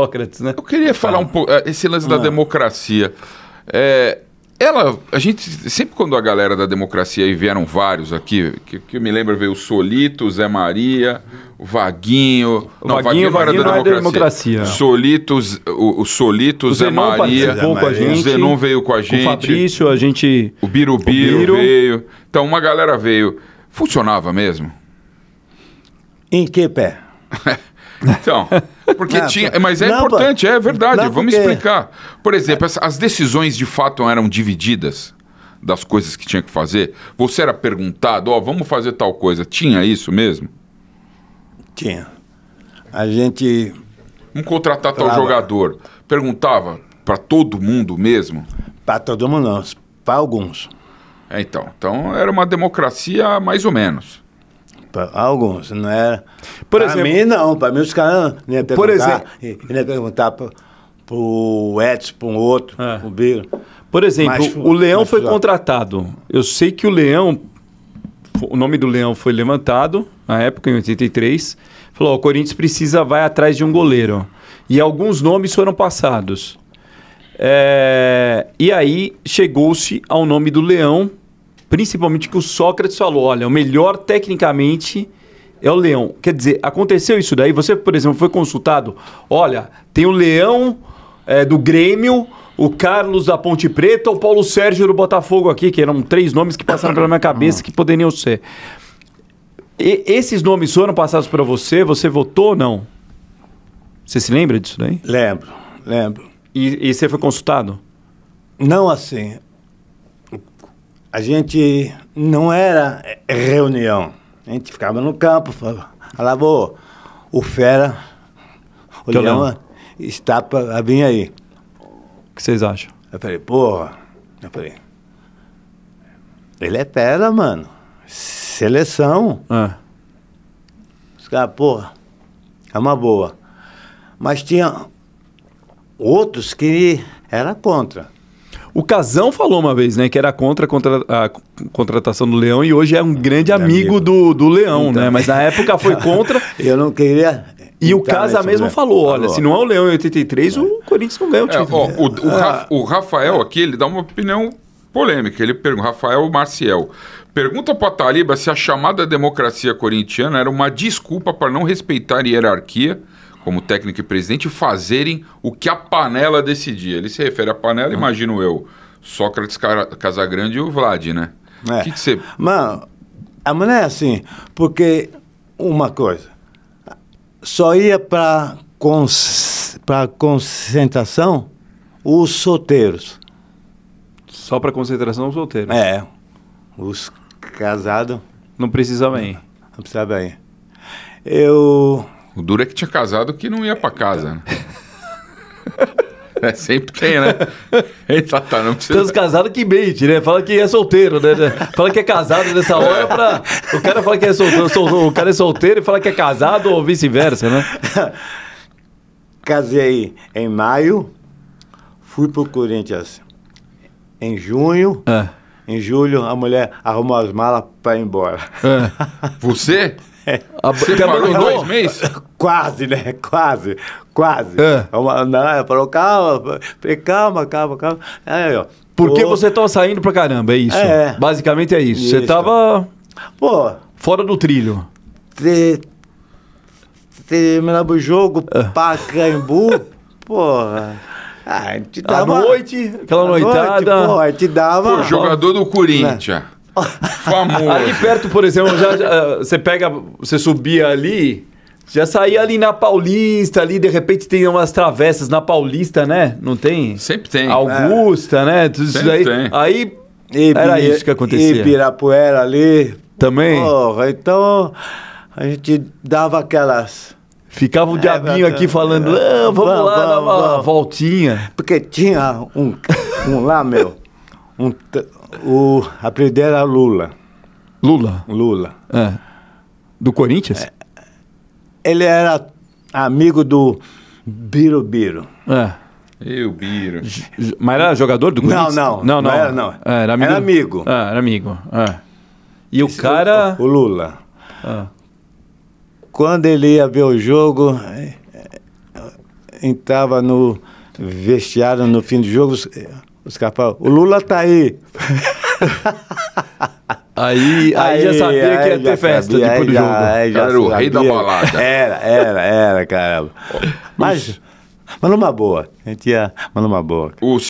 Sócrates, né? Eu queria falar um pouco eh, esse lance ah. da democracia. É, ela, a gente sempre quando a galera da democracia e vieram vários aqui, que, que me lembro veio o Solito, o Zé Maria, o Vaguinho, o não, Vaguinho, Vaguinho, Vaguinho era da democracia. É democracia. Solito, o, o Solito, o Zé Maria, com a gente, o Zenon veio com a gente, o Fabrício, a gente, o Birubiru Biro. veio. Então uma galera veio. Funcionava mesmo? Em que pé? Então, porque não, tinha. Tá. Mas é não, importante, é verdade. Não, Vamos porque... explicar. Por exemplo, as, as decisões de fato eram divididas das coisas que tinha que fazer? Você era perguntado, ó, oh, vamos fazer tal coisa. Tinha isso mesmo? Tinha. A gente. Vamos contratar Trava. tal jogador. Perguntava para todo mundo mesmo? Para todo mundo não, para alguns. É, então. Então era uma democracia mais ou menos. Pra alguns, não era. É? Por pra exemplo, mim, não. Para mim, os caras ah, iam perguntar. Por exemplo, iam perguntar pro, pro Edson, pro um outro, é. pro Biro. Por exemplo, mas, o Leão mas, foi contratado. Eu sei que o Leão, o nome do Leão foi levantado na época, em 83. Falou: o Corinthians precisa, vai atrás de um goleiro. E alguns nomes foram passados. É, e aí chegou-se ao nome do Leão, principalmente que o Sócrates falou, olha, o melhor tecnicamente é o leão. Quer dizer, aconteceu isso daí? Você, por exemplo, foi consultado, olha, tem o leão é, do Grêmio, o Carlos da Ponte Preta, o Paulo Sérgio do Botafogo aqui, que eram três nomes que passaram pela minha cabeça que poderiam ser. E, esses nomes foram passados para você, você votou ou não? Você se lembra disso daí? Lembro, lembro. E, e você foi consultado? Não assim a gente não era é, reunião. A gente ficava no campo, falava, o, o fera, o que leão está para vir aí. O que vocês acham? Eu falei, porra. Eu falei, ele é fera, mano. Seleção. Ah. Os caras, porra, é uma boa. Mas tinha outros que era contra. O Casão falou uma vez, né, que era contra a, contra a contratação do Leão e hoje é um ah, grande é amigo, amigo, do, do Leão, então, né? Mas na época foi contra. Eu não queria. E o Casa mesmo falou, olha, se não é o Leão em 83, é. o Corinthians não ganha o título. É, ó, o, o, ah. o Rafael aqui, ele dá uma opinião polêmica. Ele pergunta, Rafael Marcial. pergunta para Taliba se a chamada democracia corintiana era uma desculpa para não respeitar hierarquia como técnico e presidente, fazerem o que a panela decidia. Ele se refere à panela, ah. imagino eu, Sócrates Casagrande e o Vlad, né? É. O que, que você. Mano, a mulher é assim, porque uma coisa, só ia para cons, pra concentração os solteiros. Só para concentração os solteiros? É. Os casados. Não precisava ir. Não precisava ir. Eu o duro é que tinha casado que não ia para casa, né? É, sempre tem, né? Eita, tá, não precisa. Tem uns casados que mente, né? Fala que é solteiro, né? Fala que é casado nessa hora é pra. O cara fala que é solteiro, sol... o cara é solteiro e fala que é casado ou vice-versa, né? Casei em maio, fui pro Corinthians em junho. É. Em julho, a mulher arrumou as malas pra ir embora. É. Você? A, Você parou abandonou? dois meses? Quase, né? Quase, quase. É. é uma, não, falou, calma, calma, calma, calma. Aí, ó, Porque pô, você tava saindo pra caramba, é isso. É. Basicamente é isso. isso. Você tava. Pô. Fora do trilho. Te, terminava o jogo, é. Pacaembu, porra. Ah, dava. À noite, aquela noitada. Noite, porra, dava. Pô, jogador do né? Corinthians. Né? Famoso. Ali perto, por exemplo, já, já, eh, você pega, você subia ali, já saía ali na Paulista, ali de repente tem umas travessas na Paulista, né? Não tem? Sempre tem. Augusta, é. né? Tudo Sempre isso aí. Tem. Aí era isso que acontecia. Ibirapuera ali. Também? Porra, então a gente dava aquelas. Ficava o é, diabinho é, aqui falando, ah, vamos, vamos lá dar uma voltinha. Porque tinha um, um lá, meu, um, o apelido era Lula. Lula? Lula. É. Do Corinthians? É. Ele era amigo do Biro Biro. É. Eu, Biro. mas era jogador do Corinthians? Não, não. Não, não. não era, não. É, era amigo. Era amigo. Ah, era amigo. É. E Esse o cara... O, o Lula. Ah. Quando ele ia ver o jogo, eh, eh, entrava no vestiário no fim do jogo os caras falam, o Lula tá aí. Aí, aí, aí, já sabia aí, que ia ter festa sabia, depois do já, jogo. Já, já era o rei da balada. Era, era, era, caramba. Mas, mas numa boa. A gente ia, mas numa boa. Cara.